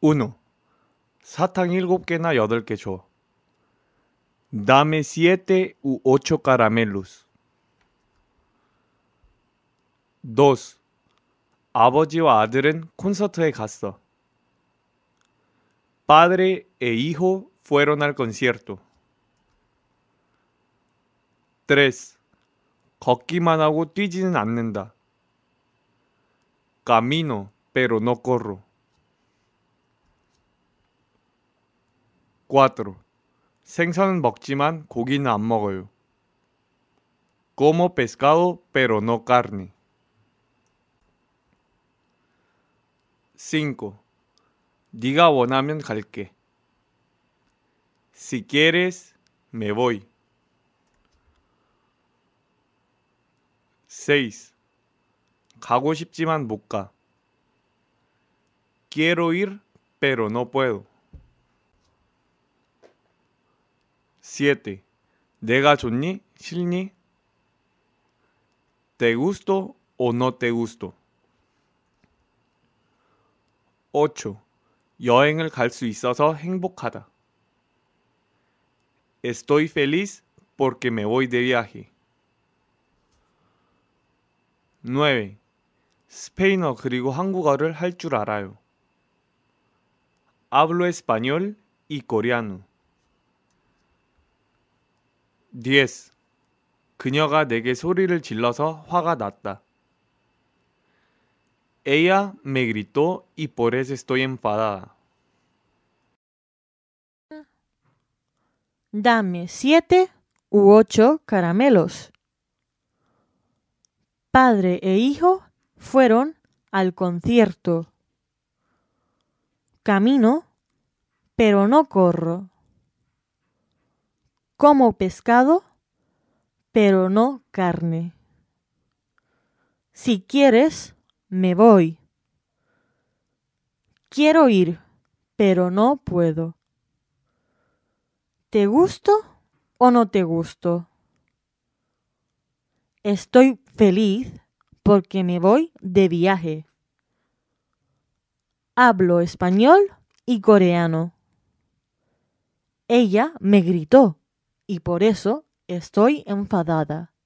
1. 사탕 7개나 8개 줘. Dame 7 u 8 caramelos. 2. 아버지와 아들은 콘서트에 갔어. Padre e hijo fueron al concierto. 3. 걷기만 하고 뛰지는 않는다. Camino, pero no corro. 4. 생선은 먹지만 고기는 안 먹어요. Como pescado, pero no carne. 5. 네가 원하면 갈게. Si quieres, me voy. 6. 가고 싶지만 못 가. Quiero ir, pero no puedo. 7. de 좋니? 싫니? ¿Te gusto o no te gusto? 8. 여행을 갈 수 있어서 행복하다. Estoy feliz porque me voy de viaje. 9. 스페인어 그리고 한국어를 할 알아요. Hablo español y coreano. 10. 그녀가 내게 소리를 질러서 화가 났다. Ella me gritó y por eso estoy enfadada. Dame siete u ocho caramelos. Padre e hijo fueron al concierto. Camino, pero no corro como pescado, pero no carne. Si quieres, me voy. Quiero ir, pero no puedo. ¿Te gusto o no te gusto? Estoy feliz porque me voy de viaje. Hablo español y coreano. Ella me gritó y por eso estoy enfadada.